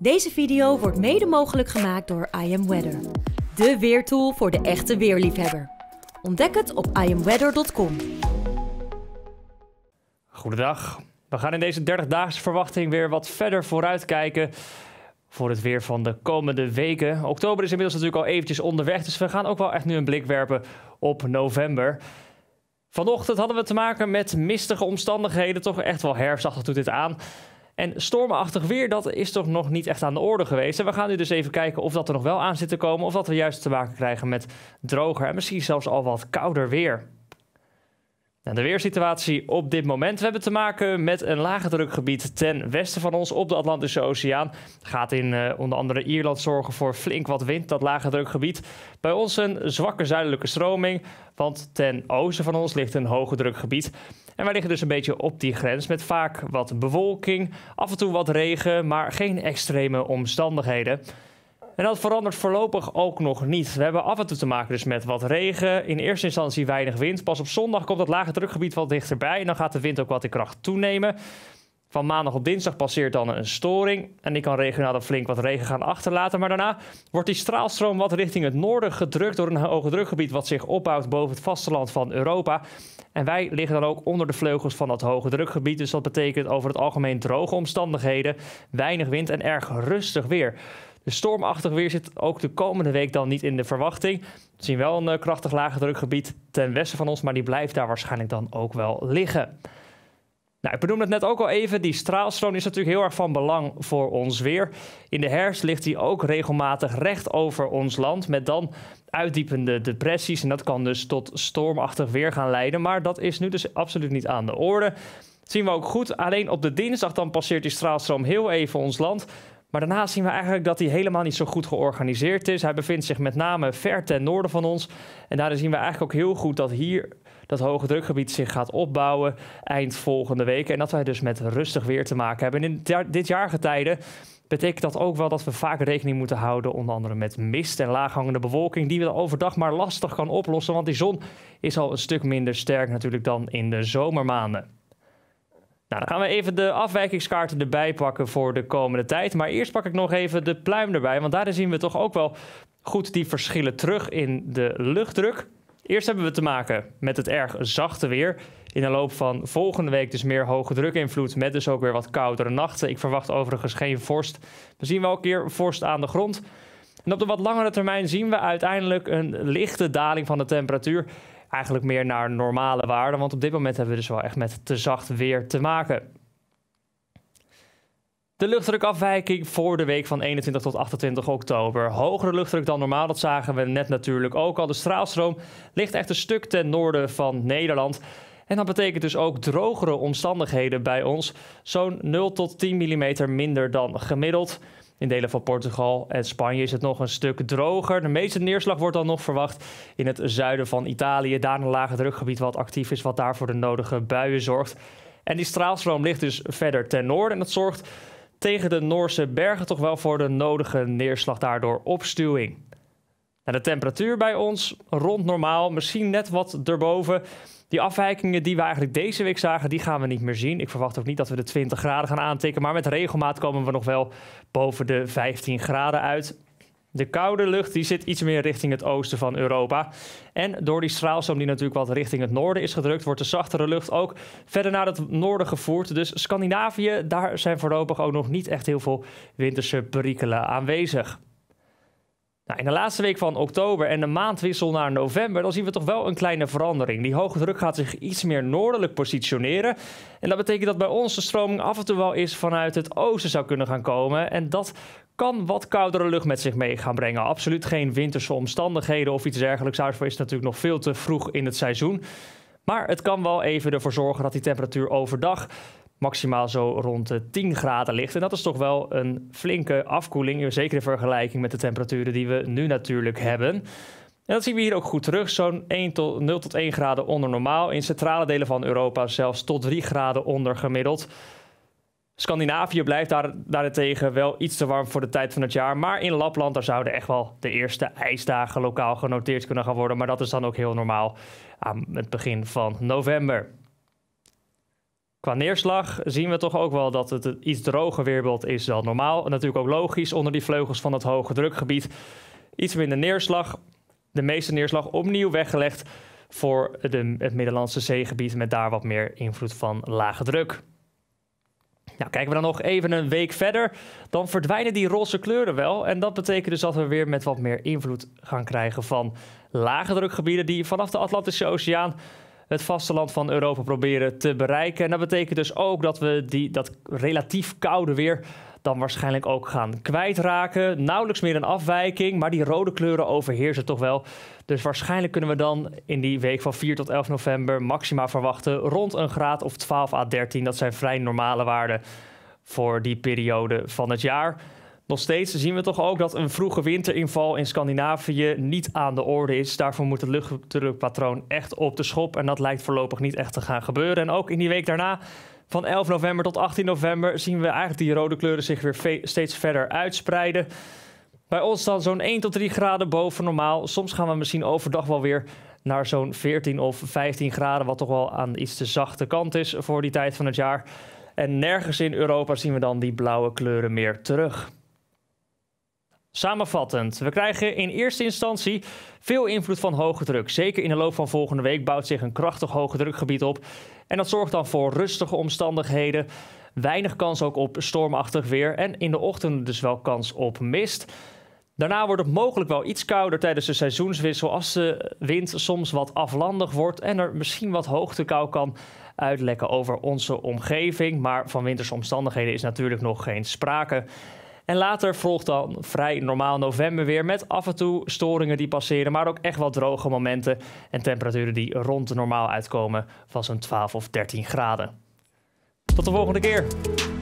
Deze video wordt mede mogelijk gemaakt door I Am Weather, de weertool voor de echte weerliefhebber. Ontdek het op iamweather.com. Goedendag. We gaan in deze 30-daagse verwachting weer wat verder vooruitkijken voor het weer van de komende weken. Oktober is inmiddels natuurlijk al eventjes onderweg, dus we gaan ook wel echt nu een blik werpen op november. Vanochtend hadden we te maken met mistige omstandigheden, toch echt wel herfstachtig doet dit aan. En stormachtig weer, dat is toch nog niet echt aan de orde geweest. En we gaan nu dus even kijken of dat er nog wel aan zit te komen. Of dat we juist te maken krijgen met droger en misschien zelfs al wat kouder weer. Nou, de weersituatie op dit moment. We hebben te maken met een lage drukgebied ten westen van ons op de Atlantische Oceaan. Gaat in eh, onder andere Ierland zorgen voor flink wat wind, dat lage drukgebied. Bij ons een zwakke zuidelijke stroming, want ten oosten van ons ligt een hoge drukgebied. En wij liggen dus een beetje op die grens met vaak wat bewolking, af en toe wat regen, maar geen extreme omstandigheden. En dat verandert voorlopig ook nog niet. We hebben af en toe te maken dus met wat regen. In eerste instantie weinig wind. Pas op zondag komt dat lage drukgebied wat dichterbij. En dan gaat de wind ook wat in kracht toenemen. Van maandag op dinsdag passeert dan een storing. En die kan regionaal dan flink wat regen gaan achterlaten. Maar daarna wordt die straalstroom wat richting het noorden gedrukt door een hoge drukgebied wat zich opbouwt boven het vasteland van Europa. En wij liggen dan ook onder de vleugels van dat hoge drukgebied. Dus dat betekent over het algemeen droge omstandigheden, weinig wind en erg rustig weer. De stormachtig weer zit ook de komende week dan niet in de verwachting. We zien wel een eh, krachtig lage drukgebied ten westen van ons, maar die blijft daar waarschijnlijk dan ook wel liggen. Nou, ik benoemde het net ook al even, die straalstroom is natuurlijk heel erg van belang voor ons weer. In de herfst ligt die ook regelmatig recht over ons land, met dan uitdiepende depressies. En dat kan dus tot stormachtig weer gaan leiden, maar dat is nu dus absoluut niet aan de orde. Dat zien we ook goed, alleen op de dinsdag dan passeert die straalstroom heel even ons land. Maar daarna zien we eigenlijk dat hij helemaal niet zo goed georganiseerd is. Hij bevindt zich met name ver ten noorden van ons. En daardoor zien we eigenlijk ook heel goed dat hier dat hoge drukgebied zich gaat opbouwen eind volgende week. En dat wij dus met rustig weer te maken hebben. in dit jaargetijde betekent dat ook wel dat we vaak rekening moeten houden, onder andere met mist en laaghangende bewolking, die we overdag maar lastig kan oplossen, want die zon is al een stuk minder sterk natuurlijk dan in de zomermaanden. Nou, dan gaan we even de afwijkingskaarten erbij pakken voor de komende tijd. Maar eerst pak ik nog even de pluim erbij, want daarin zien we toch ook wel goed die verschillen terug in de luchtdruk. Eerst hebben we te maken met het erg zachte weer. In de loop van volgende week dus meer hoge drukinvloed met dus ook weer wat koudere nachten. Ik verwacht overigens geen vorst. We zien wel een keer vorst aan de grond. En op de wat langere termijn zien we uiteindelijk een lichte daling van de temperatuur eigenlijk meer naar normale waarden. Want op dit moment hebben we dus wel echt met te zacht weer te maken. De luchtdrukafwijking voor de week van 21 tot 28 oktober. Hogere luchtdruk dan normaal, dat zagen we net natuurlijk ook al. De straalstroom ligt echt een stuk ten noorden van Nederland. En dat betekent dus ook drogere omstandigheden bij ons. Zo'n 0 tot 10 mm minder dan gemiddeld. In delen van Portugal en Spanje is het nog een stuk droger. De meeste neerslag wordt dan nog verwacht in het zuiden van Italië. Daar een lage drukgebied wat actief is, wat daar voor de nodige buien zorgt. En die straalstroom ligt dus verder ten noorden. En dat zorgt tegen de Noorse bergen toch wel voor de nodige neerslag, daardoor opstuwing de temperatuur bij ons rond normaal, misschien net wat erboven. Die afwijkingen die we eigenlijk deze week zagen, die gaan we niet meer zien. Ik verwacht ook niet dat we de 20 graden gaan aantikken, maar met regelmaat komen we nog wel boven de 15 graden uit. De koude lucht die zit iets meer richting het oosten van Europa. En door die straalstroom die natuurlijk wat richting het noorden is gedrukt, wordt de zachtere lucht ook verder naar het noorden gevoerd. Dus Scandinavië, daar zijn voorlopig ook nog niet echt heel veel winterse perikelen aanwezig. Nou, in de laatste week van oktober en de maandwissel naar november, dan zien we toch wel een kleine verandering. Die hoge druk gaat zich iets meer noordelijk positioneren. En dat betekent dat bij ons de stroming af en toe wel eens vanuit het oosten zou kunnen gaan komen. En dat kan wat koudere lucht met zich mee gaan brengen. Absoluut geen winterse omstandigheden of iets dergelijks. Daarvoor is het natuurlijk nog veel te vroeg in het seizoen. Maar het kan wel even ervoor zorgen dat die temperatuur overdag maximaal zo rond de 10 graden ligt. En dat is toch wel een flinke afkoeling, zeker in vergelijking met de temperaturen die we nu natuurlijk hebben. En dat zien we hier ook goed terug. Zo'n 1 tot, 0 tot 1 graden onder normaal. In centrale delen van Europa zelfs tot 3 graden onder gemiddeld. Scandinavië blijft daar, daarentegen wel iets te warm voor de tijd van het jaar. Maar in Lapland daar zouden echt wel de eerste ijsdagen lokaal genoteerd kunnen gaan worden. Maar dat is dan ook heel normaal aan het begin van november. Qua neerslag zien we toch ook wel dat het een iets droger weerbeeld is dan normaal. En natuurlijk ook logisch onder die vleugels van het hoge drukgebied. Iets minder neerslag. De meeste neerslag opnieuw weggelegd voor de, het Middellandse zeegebied met daar wat meer invloed van lage druk. Nou, kijken we dan nog even een week verder, dan verdwijnen die roze kleuren wel. En dat betekent dus dat we weer met wat meer invloed gaan krijgen van lage drukgebieden die vanaf de Atlantische Oceaan het vasteland van Europa proberen te bereiken. En dat betekent dus ook dat we die, dat relatief koude weer dan waarschijnlijk ook gaan kwijtraken. Nauwelijks meer een afwijking, maar die rode kleuren overheersen toch wel. Dus waarschijnlijk kunnen we dan in die week van 4 tot 11 november maxima verwachten rond een graad of 12 à 13. Dat zijn vrij normale waarden voor die periode van het jaar. Nog steeds zien we toch ook dat een vroege winterinval in Scandinavië niet aan de orde is. Daarvoor moet het luchtdrukpatroon echt op de schop. En dat lijkt voorlopig niet echt te gaan gebeuren. En ook in die week daarna, van 11 november tot 18 november, zien we eigenlijk die rode kleuren zich weer steeds verder uitspreiden. Bij ons dan zo'n 1 tot 3 graden boven normaal. Soms gaan we misschien overdag wel weer naar zo'n 14 of 15 graden, wat toch wel aan iets te zachte kant is voor die tijd van het jaar. En nergens in Europa zien we dan die blauwe kleuren meer terug. Samenvattend, we krijgen in eerste instantie veel invloed van hoge druk. Zeker in de loop van volgende week bouwt zich een krachtig hoge drukgebied op. En dat zorgt dan voor rustige omstandigheden. Weinig kans ook op stormachtig weer. En in de ochtend dus wel kans op mist. Daarna wordt het mogelijk wel iets kouder tijdens de seizoenswissel als de wind soms wat aflandig wordt en er misschien wat hoogtekou kan uitlekken over onze omgeving. Maar van winterse omstandigheden is natuurlijk nog geen sprake. En later volgt dan vrij normaal november weer met af en toe storingen die passeren, maar ook echt wat droge momenten en temperaturen die rond de normaal uitkomen van zo'n 12 of 13 graden. Tot de volgende keer!